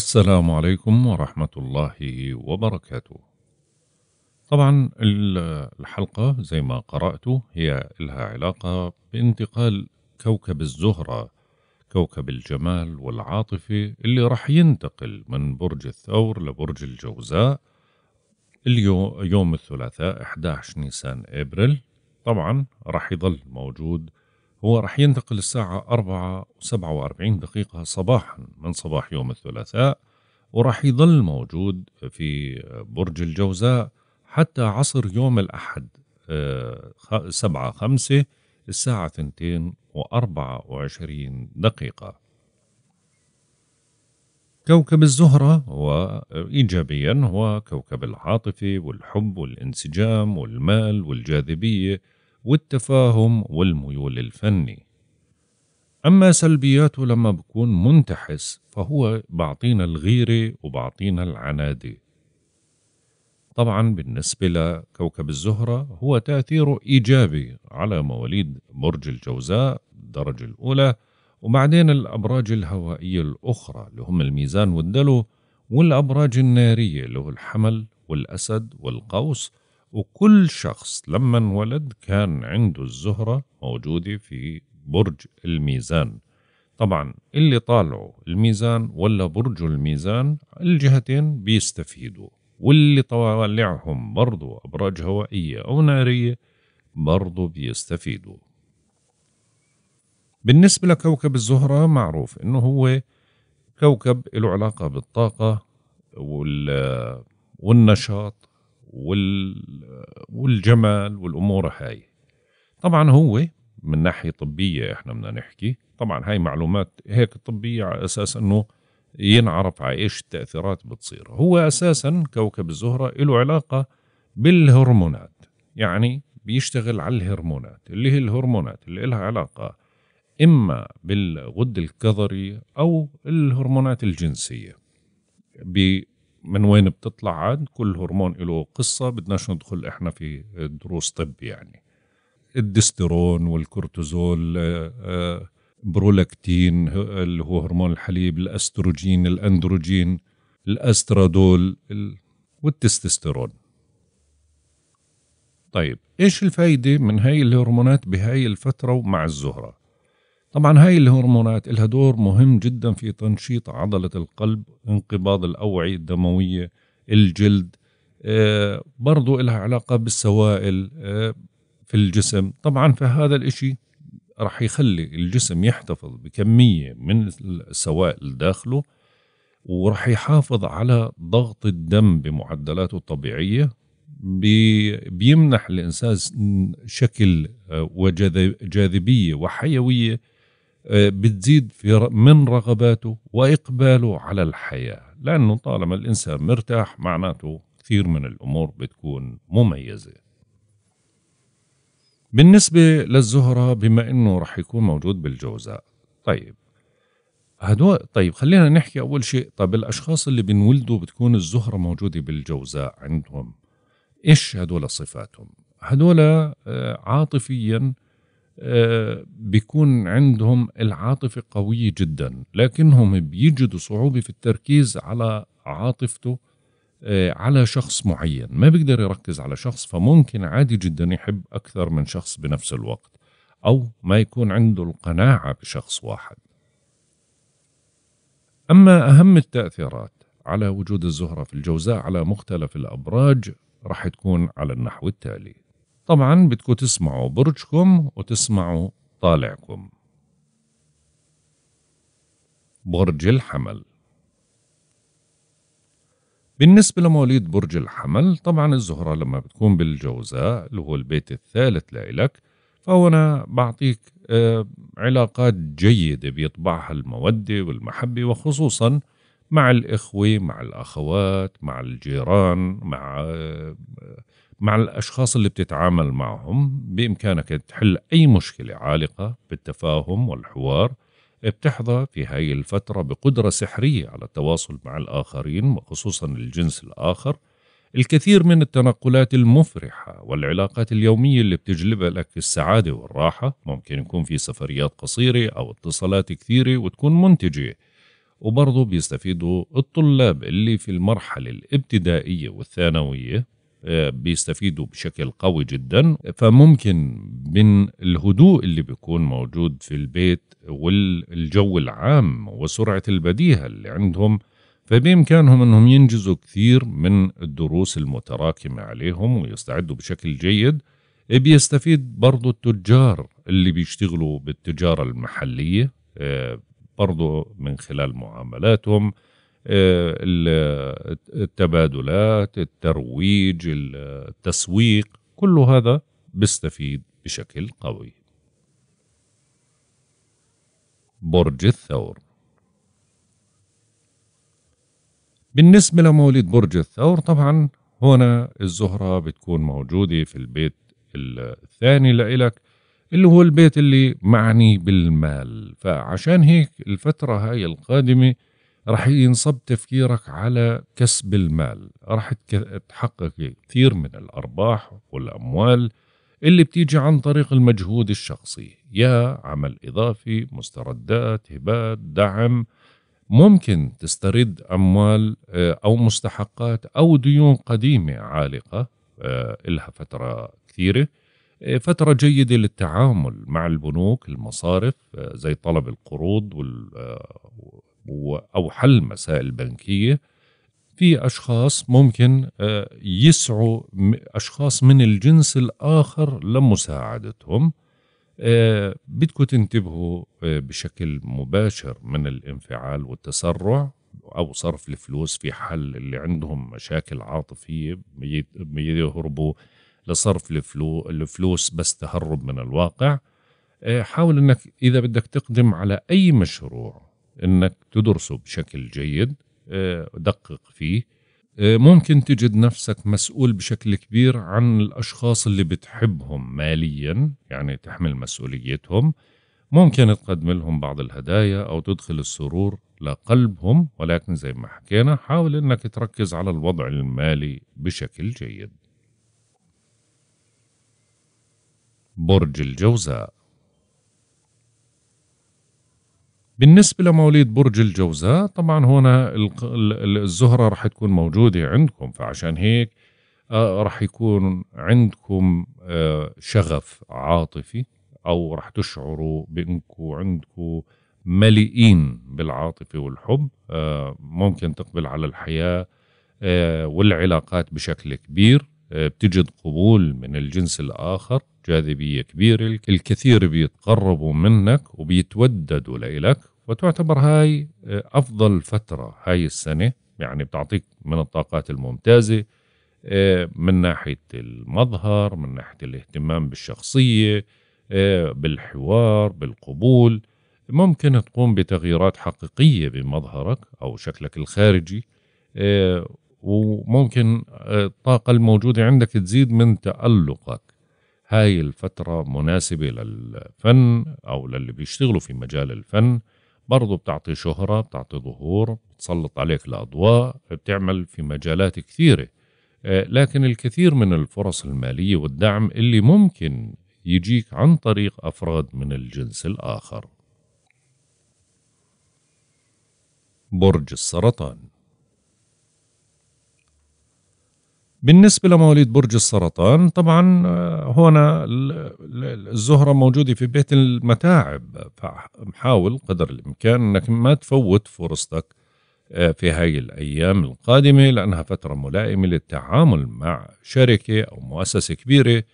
السلام عليكم ورحمة الله وبركاته. طبعا الحلقة زي ما قرأت هي لها علاقة بانتقال كوكب الزهرة كوكب الجمال والعاطفة اللي راح ينتقل من برج الثور لبرج الجوزاء اليوم يوم الثلاثاء 11 نيسان ابريل طبعا راح يضل موجود هو راح ينتقل الساعة 4 و47 دقيقة صباحا من صباح يوم الثلاثاء وراح يظل موجود في برج الجوزاء حتى عصر يوم الأحد آه، سبعة خمسة الساعة ثنتين وأربعة وعشرين دقيقة كوكب الزهرة هو آه، إيجابيا هو كوكب العاطفة والحب والانسجام والمال والجاذبية والتفاهم والميول الفني أما سلبياته لما بكون منتحس فهو بعطينا الغيرة وبعطينا العنادة طبعا بالنسبة لكوكب الزهرة هو تأثيره إيجابي على مواليد برج الجوزاء الدرجة الأولى وبعدين الأبراج الهوائية الأخرى اللي هم الميزان والدلو والأبراج النارية اللي هو الحمل والأسد والقوس وكل شخص لما انولد كان عنده الزهرة موجودة في برج الميزان طبعا اللي طالعوا الميزان ولا برج الميزان الجهتين بيستفيدوا واللي طالعهم برضو أبراج هوائية أو نارية برضو بيستفيدوا بالنسبة لكوكب الزهرة معروف إنه هو كوكب له علاقة بالطاقة والنشاط والجمل والامور هاي طبعا هو من ناحيه طبيه احنا بدنا نحكي طبعا هاي معلومات هيك طبيه على اساس انه ينعرف على ايش التاثيرات بتصير هو اساسا كوكب الزهره له علاقه بالهرمونات يعني بيشتغل على الهرمونات اللي هي الهرمونات اللي لها علاقه اما بالغد الكظري او الهرمونات الجنسيه من وين بتطلع عاد كل هرمون له قصة بدناش ندخل إحنا في دروس طب يعني الدستيرون والكورتيزول آه، آه، برولاكتين اللي هو هرمون الحليب الاستروجين الاندروجين الاسترادول والتستستيرون طيب ايش الفايده من هاي الهرمونات بهاي الفتره ومع الزهره طبعا هاي الهرمونات لها دور مهم جدا في تنشيط عضلة القلب انقباض الأوعية الدموية الجلد آه، برضو لها علاقة بالسوائل آه، في الجسم طبعا فهذا الإشي رح يخلي الجسم يحتفظ بكمية من السوائل داخله ورح يحافظ على ضغط الدم بمعدلاته الطبيعية بيمنح الإنسان شكل آه، وجاذبية وحيوية آه، بتزيد في من رغباته وإقباله على الحياة لأنه طالما الإنسان مرتاح معناته كثير من الأمور بتكون مميزة بالنسبة للزهرة بما أنه رح يكون موجود بالجوزاء طيب هدو... طيب خلينا نحكي أول شيء طب الأشخاص اللي بنولدوا بتكون الزهرة موجودة بالجوزاء عندهم إيش هدول صفاتهم هدول آه، عاطفيا آه، بيكون عندهم العاطفة قوية جدا لكنهم بيجدوا صعوبة في التركيز على عاطفته آه، على شخص معين ما بيقدر يركز على شخص فممكن عادي جدا يحب أكثر من شخص بنفس الوقت أو ما يكون عنده القناعة بشخص واحد أما أهم التأثيرات على وجود الزهرة في الجوزاء على مختلف الأبراج راح تكون على النحو التالي طبعا بدكم تسمعوا برجكم وتسمعوا طالعكم برج الحمل بالنسبة لمواليد برج الحمل طبعا الزهرة لما بتكون بالجوزاء اللي هو البيت الثالث لإلك فهنا بعطيك آه، علاقات جيدة بيطبعها المودة والمحبة وخصوصا مع الإخوة مع الأخوات مع الجيران مع آه، مع الأشخاص اللي بتتعامل معهم بإمكانك تحل أي مشكلة عالقة بالتفاهم والحوار بتحظى في هاي الفترة بقدرة سحرية على التواصل مع الآخرين وخصوصا الجنس الآخر الكثير من التنقلات المفرحة والعلاقات اليومية اللي بتجلب لك السعادة والراحة ممكن يكون في سفريات قصيرة أو اتصالات كثيرة وتكون منتجة وبرضه بيستفيدوا الطلاب اللي في المرحلة الابتدائية والثانوية بيستفيدوا بشكل قوي جدا فممكن من الهدوء اللي بيكون موجود في البيت والجو العام وسرعة البديهة اللي عندهم فبإمكانهم أنهم ينجزوا كثير من الدروس المتراكمة عليهم ويستعدوا بشكل جيد بيستفيد برضو التجار اللي بيشتغلوا بالتجارة المحلية برضو من خلال معاملاتهم التبادلات الترويج التسويق كل هذا بيستفيد بشكل قوي برج الثور بالنسبة لمواليد برج الثور طبعا هنا الزهرة بتكون موجودة في البيت الثاني لإلك اللي هو البيت اللي معني بالمال فعشان هيك الفترة هاي القادمة رح ينصب تفكيرك على كسب المال رح تحقق كثير من الأرباح والأموال اللي بتيجي عن طريق المجهود الشخصي يا عمل إضافي مستردات هبات دعم ممكن تسترد أموال آه، أو مستحقات أو ديون قديمة عالقة آه، إلها فترة كثيرة آه، فترة جيدة للتعامل مع البنوك المصارف زي طلب القروض أو حل مسائل بنكية في أشخاص ممكن آه، يسعوا أشخاص من الجنس الآخر لمساعدتهم آه، بدكم تنتبهوا آه، بشكل مباشر من الانفعال والتسرع أو صرف الفلوس في حل اللي عندهم مشاكل عاطفية يهربوا لصرف الفلوس بس تهرب من الواقع حاول انك اذا بدك تقدم على اي مشروع انك تدرسه بشكل جيد آه، دقق فيه آه، ممكن تجد نفسك مسؤول بشكل كبير عن الاشخاص اللي بتحبهم ماليا يعني تحمل مسؤوليتهم ممكن تقدم لهم بعض الهدايا او تدخل السرور لقلبهم ولكن زي ما حكينا حاول انك تركز على الوضع المالي بشكل جيد برج الجوزاء بالنسبة لمواليد برج الجوزاء طبعا هنا الزهرة رح تكون موجودة عندكم فعشان هيك آه، رح يكون عندكم آه، شغف عاطفي أو رح تشعروا بأنكم عندكم مليئين بالعاطفة والحب آه، ممكن تقبل على الحياة والعلاقات بشكل كبير بتجد قبول من الجنس الآخر جاذبية كبيرة الكثير بيتقربوا منك وبيتوددوا لإلك فتعتبر هاي آه، أفضل فترة هاي السنة يعني بتعطيك من الطاقات الممتازة آه، من ناحية المظهر من ناحية الاهتمام بالشخصية آه، بالحوار بالقبول ممكن تقوم بتغييرات حقيقية بمظهرك أو شكلك الخارجي وممكن الطاقة الموجودة عندك تزيد من تألقك هاي الفترة مناسبة للفن أو للي بيشتغلوا في مجال الفن برضو بتعطي شهرة بتعطي ظهور بتسلط عليك الأضواء بتعمل في مجالات كثيرة آه، لكن الكثير من الفرص المالية والدعم اللي ممكن يجيك عن طريق أفراد من الجنس الآخر برج السرطان بالنسبة لمواليد برج السرطان طبعا آه، هنا الزهرة موجودة في بيت المتاعب فحاول قدر الإمكان أنك ما تفوت فرصتك آه، في هاي الأيام القادمة لأنها فترة ملائمة للتعامل مع شركة أو مؤسسة كبيرة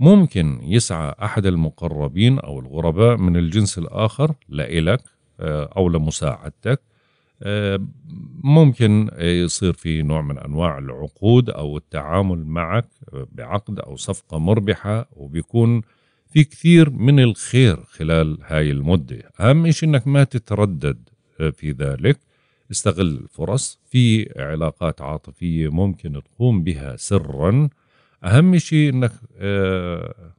ممكن يسعى أحد المقربين أو الغرباء من الجنس الآخر لإلك آه، أو لمساعدتك آه، ممكن يصير في نوع من انواع العقود او التعامل معك بعقد او صفقه مربحه وبيكون في كثير من الخير خلال هاي المده اهم شيء انك ما تتردد آه، في ذلك استغل الفرص في علاقات عاطفيه ممكن تقوم بها سرا اهم شيء انك آه،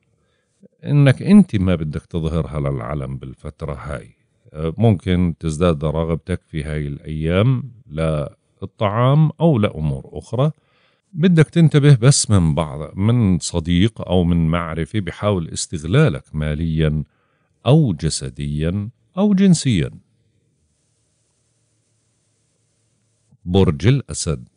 انك انت ما بدك تظهرها للعلم بالفتره هاي ممكن تزداد رغبتك في هاي الأيام للطعام أو لأمور أخرى بدك تنتبه بس من بعض من صديق أو من معرفة بحاول استغلالك ماليا أو جسديا أو جنسيا برج الأسد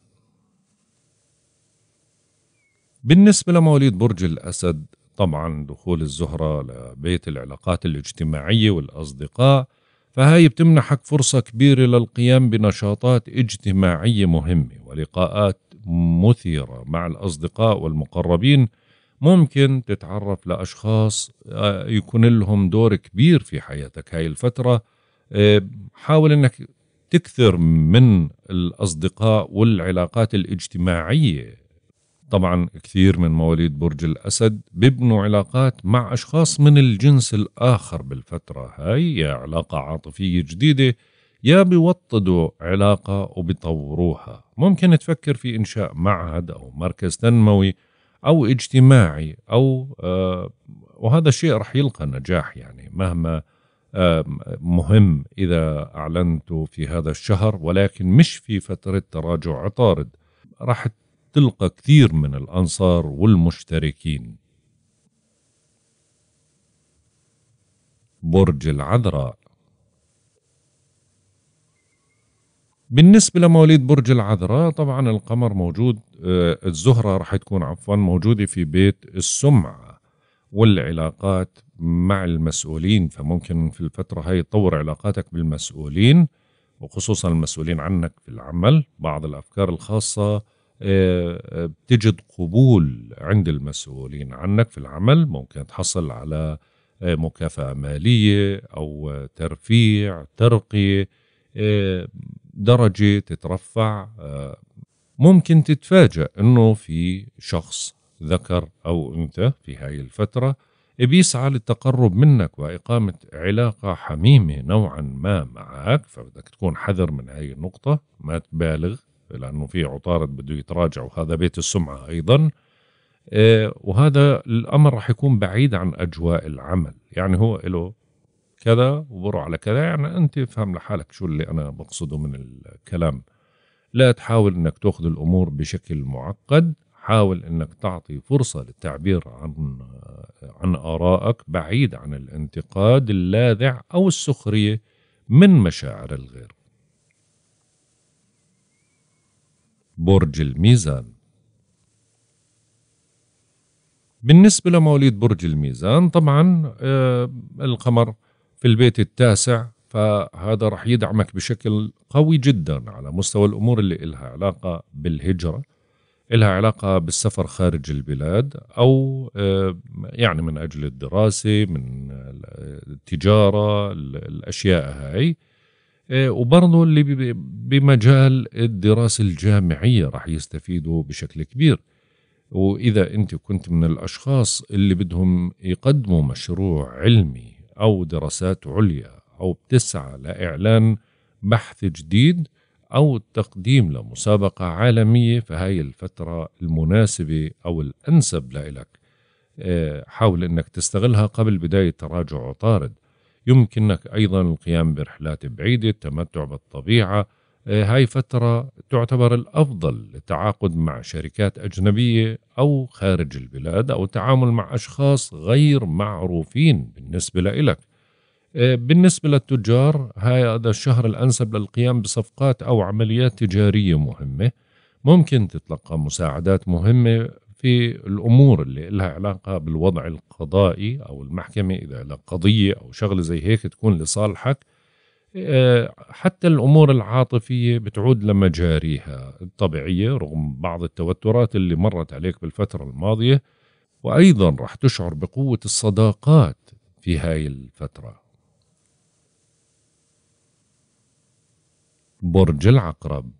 بالنسبة لمواليد برج الأسد طبعا دخول الزهرة لبيت العلاقات الاجتماعية والأصدقاء فهاي بتمنحك فرصة كبيرة للقيام بنشاطات اجتماعية مهمة ولقاءات مثيرة مع الأصدقاء والمقربين ممكن تتعرف لأشخاص آه، يكون لهم دور كبير في حياتك هاي الفترة آه، حاول أنك تكثر من الأصدقاء والعلاقات الاجتماعية طبعا كثير من مواليد برج الأسد بيبنوا علاقات مع أشخاص من الجنس الآخر بالفترة هاي يا علاقة عاطفية جديدة يا بيوطدوا علاقة وبيطوروها ممكن تفكر في إنشاء معهد أو مركز تنموي أو اجتماعي أو آه وهذا الشيء رح يلقى نجاح يعني مهما آه مهم إذا أعلنته في هذا الشهر ولكن مش في فترة تراجع عطارد رح تلقى كثير من الأنصار والمشتركين برج العذراء بالنسبة لمواليد برج العذراء طبعا القمر موجود آه، الزهرة رح تكون عفوا موجودة في بيت السمعة والعلاقات مع المسؤولين فممكن في الفترة هاي تطور علاقاتك بالمسؤولين وخصوصا المسؤولين عنك في العمل بعض الأفكار الخاصة آه، آه، بتجد قبول عند المسؤولين عنك في العمل ممكن تحصل على آه، مكافأة مالية أو ترفيع ترقية درجة تترفع ممكن تتفاجأ أنه في شخص ذكر أو أنثى في هاي الفترة بيسعى للتقرب منك وإقامة علاقة حميمة نوعا ما معك فبدك تكون حذر من هاي النقطة ما تبالغ لانه في عطارد بده يتراجع وهذا بيت السمعه ايضا آه، وهذا الامر راح يكون بعيد عن اجواء العمل يعني هو له كذا وبروح على كذا يعني انت افهم لحالك شو اللي انا بقصده من الكلام لا تحاول انك تاخذ الامور بشكل معقد حاول انك تعطي فرصه للتعبير عن عن ارائك بعيد عن الانتقاد اللاذع او السخريه من مشاعر الغير برج الميزان بالنسبة لمواليد برج الميزان طبعا آه، القمر في البيت التاسع فهذا رح يدعمك بشكل قوي جدا على مستوى الأمور اللي إلها علاقة بالهجرة إلها علاقة بالسفر خارج البلاد أو آه، يعني من أجل الدراسة من التجارة الأشياء هاي إيه، وبرضه اللي بمجال الدراسة الجامعية راح يستفيدوا بشكل كبير وإذا أنت كنت من الأشخاص اللي بدهم يقدموا مشروع علمي أو دراسات عليا أو بتسعى لإعلان بحث جديد أو التقديم لمسابقة عالمية فهاي الفترة المناسبة أو الأنسب لإلك إيه، حاول أنك تستغلها قبل بداية تراجع عطارد يمكنك أيضا القيام برحلات بعيدة التمتع بالطبيعة آه، هاي فترة تعتبر الأفضل للتعاقد مع شركات أجنبية أو خارج البلاد أو التعامل مع أشخاص غير معروفين بالنسبة لإلك آه، بالنسبة للتجار هذا الشهر الأنسب للقيام بصفقات أو عمليات تجارية مهمة ممكن تتلقى مساعدات مهمة في الامور اللي لها علاقه بالوضع القضائي او المحكمه اذا قضيه او شغله زي هيك تكون لصالحك آه، حتى الامور العاطفيه بتعود لمجاريها الطبيعيه رغم بعض التوترات اللي مرت عليك بالفتره الماضيه وايضا رح تشعر بقوه الصداقات في هاي الفتره برج العقرب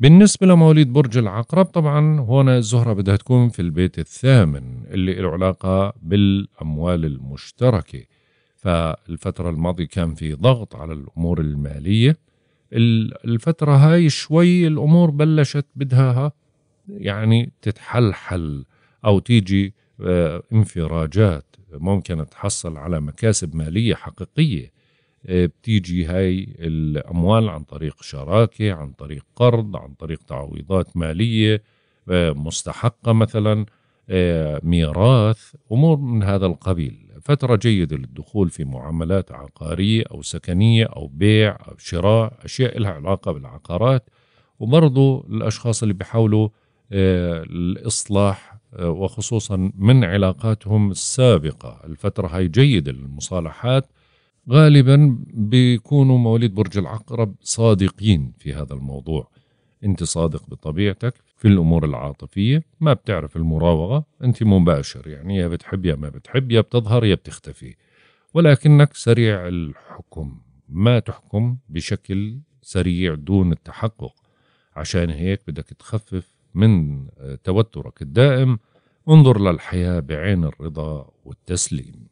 بالنسبة لمواليد برج العقرب طبعا هنا الزهرة بدها تكون في البيت الثامن اللي له علاقة بالأموال المشتركة فالفترة الماضية كان في ضغط على الأمور المالية الفترة هاي شوي الأمور بلشت بدها يعني تتحلحل أو تيجي آه، انفراجات ممكن تحصل على مكاسب مالية حقيقية آه، بتيجي هاي الأموال عن طريق شراكة عن طريق قرض عن طريق تعويضات مالية آه، مستحقة مثلا آه، ميراث أمور من هذا القبيل فترة جيدة للدخول في معاملات عقارية أو سكنية أو بيع أو شراء أشياء لها علاقة بالعقارات وبرضو الأشخاص اللي بيحاولوا الإصلاح وخصوصا من علاقاتهم السابقة الفترة هاي جيدة للمصالحات غالبا بيكونوا مواليد برج العقرب صادقين في هذا الموضوع انت صادق بطبيعتك في الامور العاطفيه ما بتعرف المراوغه انت مباشر يعني يا بتحب يا ما بتحب يا بتظهر يا بتختفي ولكنك سريع الحكم ما تحكم بشكل سريع دون التحقق عشان هيك بدك تخفف من آه، توترك الدائم انظر للحياه بعين الرضا والتسليم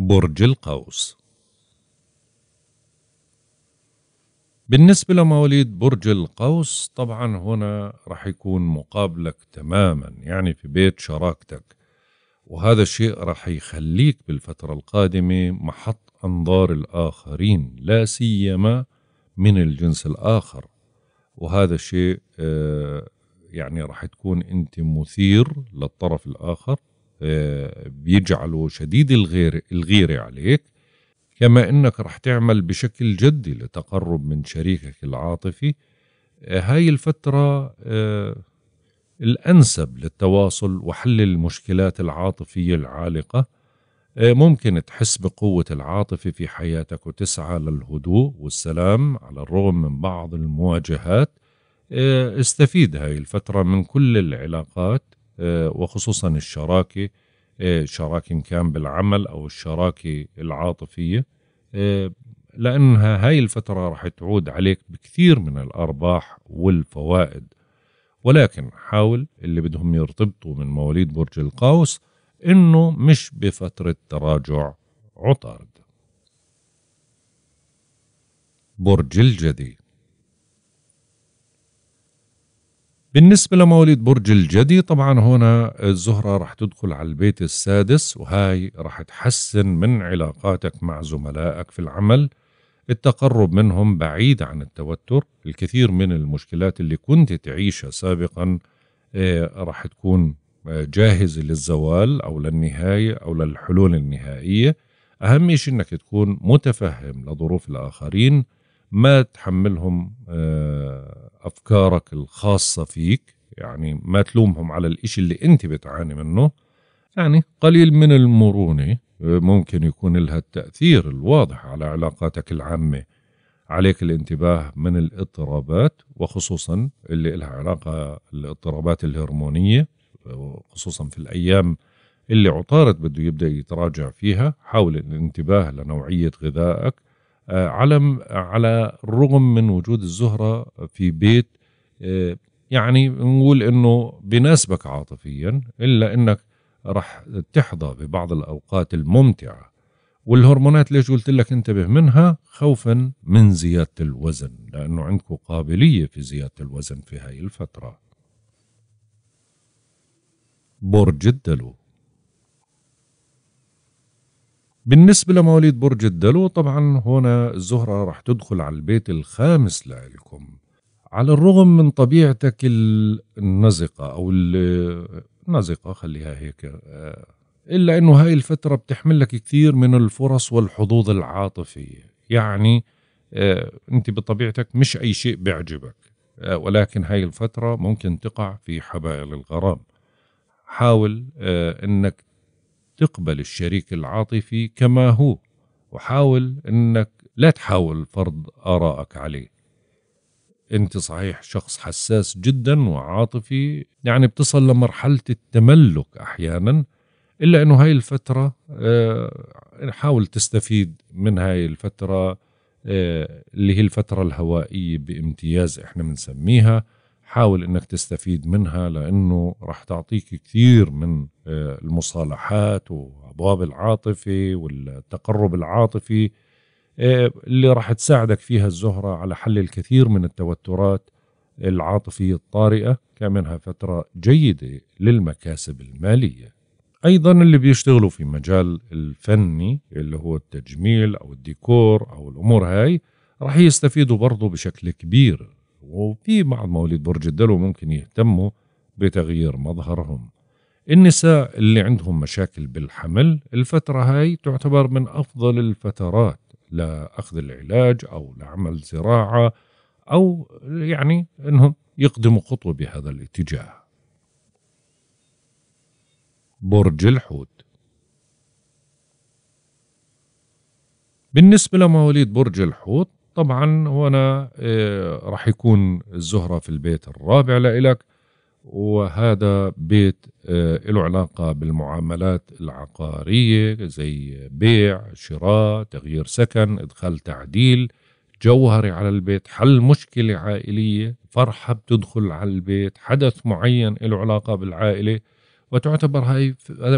برج القوس بالنسبة لمواليد برج القوس طبعا هنا رح يكون مقابلك تماما يعني في بيت شراكتك وهذا الشيء رح يخليك بالفترة القادمة محط أنظار الآخرين لا سيما من الجنس الآخر وهذا الشيء آه، يعني رح تكون أنت مثير للطرف الآخر بيجعله شديد الغير الغيرة عليك كما أنك رح تعمل بشكل جدي لتقرب من شريكك العاطفي هاي الفترة آه، الأنسب للتواصل وحل المشكلات العاطفية العالقة آه، ممكن تحس بقوة العاطفة في حياتك وتسعى للهدوء والسلام على الرغم من بعض المواجهات آه، استفيد هاي الفترة من كل العلاقات آه، وخصوصا الشراكة آه، شراكة إن كان بالعمل أو الشراكة العاطفية آه، لأنها هاي الفترة رح تعود عليك بكثير من الأرباح والفوائد ولكن حاول اللي بدهم يرتبطوا من مواليد برج القوس إنه مش بفترة تراجع عطارد برج الجدي بالنسبة لمواليد برج الجدي طبعا هنا الزهرة رح تدخل على البيت السادس وهاي رح تحسن من علاقاتك مع زملائك في العمل التقرب منهم بعيد عن التوتر الكثير من المشكلات اللي كنت تعيشها سابقا آه، رح تكون آه، جاهز للزوال أو للنهاية أو للحلول النهائية أهم شيء أنك تكون متفهم لظروف الآخرين ما تحملهم آه، أفكارك الخاصة فيك يعني ما تلومهم على الإشي اللي أنت بتعاني منه يعني قليل من المرونة آه، ممكن يكون لها التأثير الواضح على علاقاتك العامة عليك الانتباه من الاضطرابات وخصوصا اللي لها علاقة الاضطرابات الهرمونية خصوصا في الأيام اللي عطارد بده يبدأ يتراجع فيها حاول الانتباه لنوعية غذائك آه، على على الرغم من وجود الزهره في بيت آه، يعني نقول انه بناسبك عاطفيا الا انك رح تحظى ببعض الاوقات الممتعه والهرمونات ليش قلت لك انتبه منها خوفا من زياده الوزن لانه عندكم قابليه في زياده الوزن في هاي الفتره برج الدلو بالنسبة لمواليد برج الدلو طبعا هنا الزهرة راح تدخل على البيت الخامس لكم على الرغم من طبيعتك النزقة أو النزقة خليها هيك آه، إلا أنه هاي الفترة بتحمل لك كثير من الفرص والحظوظ العاطفية يعني آه، أنت بطبيعتك مش أي شيء بيعجبك آه، ولكن هاي الفترة ممكن تقع في حبائل الغرام حاول أنك تقبل الشريك العاطفي كما هو وحاول انك لا تحاول فرض ارائك عليه انت صحيح شخص حساس جدا وعاطفي يعني بتصل لمرحله التملك احيانا الا انه هاي الفتره آه، حاول تستفيد من هاي الفتره آه، اللي هي الفتره الهوائيه بامتياز احنا بنسميها حاول انك تستفيد منها لانه رح تعطيك كثير من آه، المصالحات وابواب العاطفه والتقرب العاطفي آه، اللي رح تساعدك فيها الزهره على حل الكثير من التوترات العاطفيه الطارئه كمنها فتره جيده للمكاسب الماليه. ايضا اللي بيشتغلوا في مجال الفني اللي هو التجميل او الديكور او الامور هاي رح يستفيدوا برضه بشكل كبير وفي بعض مواليد برج الدلو ممكن يهتموا بتغيير مظهرهم النساء اللي عندهم مشاكل بالحمل الفترة هاي تعتبر من أفضل الفترات لأخذ العلاج أو لعمل زراعة أو يعني أنهم يقدموا خطوة بهذا الاتجاه برج الحوت بالنسبة لمواليد برج الحوت طبعا وانا آه، راح يكون الزهرة في البيت الرابع لإلك وهذا بيت آه، له علاقة بالمعاملات العقارية زي بيع شراء تغيير سكن إدخال تعديل جوهري على البيت حل مشكلة عائلية فرحة بتدخل على البيت حدث معين له علاقة بالعائلة وتعتبر هاي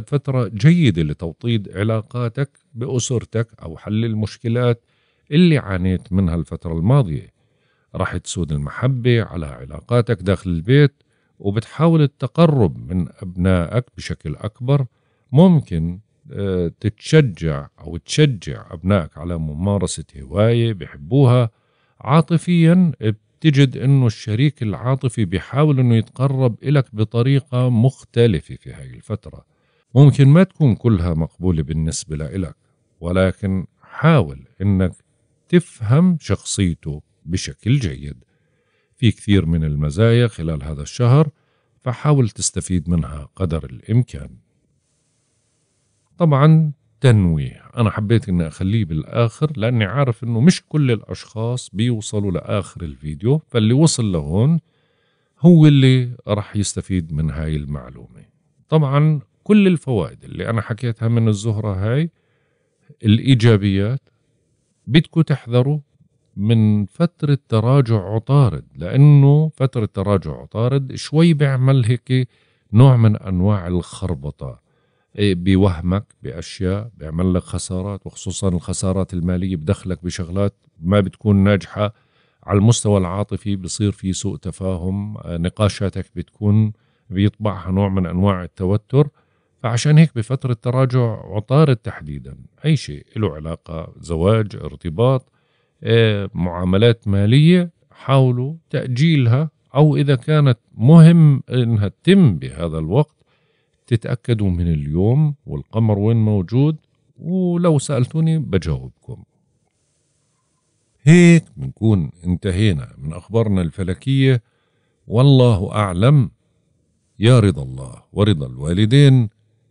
فترة جيدة لتوطيد علاقاتك بأسرتك أو حل المشكلات اللي عانيت منها الفترة الماضية راح تسود المحبة على علاقاتك داخل البيت وبتحاول التقرب من أبنائك بشكل أكبر ممكن آه، تتشجع أو تشجع أبنائك على ممارسة هواية بحبوها عاطفيا بتجد أنه الشريك العاطفي بيحاول أنه يتقرب إلك بطريقة مختلفة في هاي الفترة ممكن ما تكون كلها مقبولة بالنسبة لإلك ولكن حاول أنك تفهم شخصيته بشكل جيد في كثير من المزايا خلال هذا الشهر فحاول تستفيد منها قدر الإمكان طبعا تنويه أنا حبيت أني أخليه بالآخر لأني عارف أنه مش كل الأشخاص بيوصلوا لآخر الفيديو فاللي وصل لهون هو اللي راح يستفيد من هاي المعلومة طبعا كل الفوائد اللي أنا حكيتها من الزهرة هاي الإيجابيات بدكم تحذروا من فترة تراجع عطارد لأنه فترة تراجع عطارد شوي بيعمل هيك نوع من أنواع الخربطة إيه، بوهمك بأشياء بيعمل لك خسارات وخصوصا الخسارات المالية بدخلك بشغلات ما بتكون ناجحة على المستوى العاطفي بصير في سوء تفاهم آه، نقاشاتك بتكون بيطبعها نوع من أنواع التوتر فعشان هيك بفترة تراجع عطارد تحديدا أي شيء له علاقة زواج ارتباط آه، معاملات مالية حاولوا تأجيلها أو إذا كانت مهم إنها تتم بهذا الوقت تتأكدوا من اليوم والقمر وين موجود ولو سألتوني بجاوبكم هيك بنكون انتهينا من أخبارنا الفلكية والله أعلم يا رضا الله ورضا الوالدين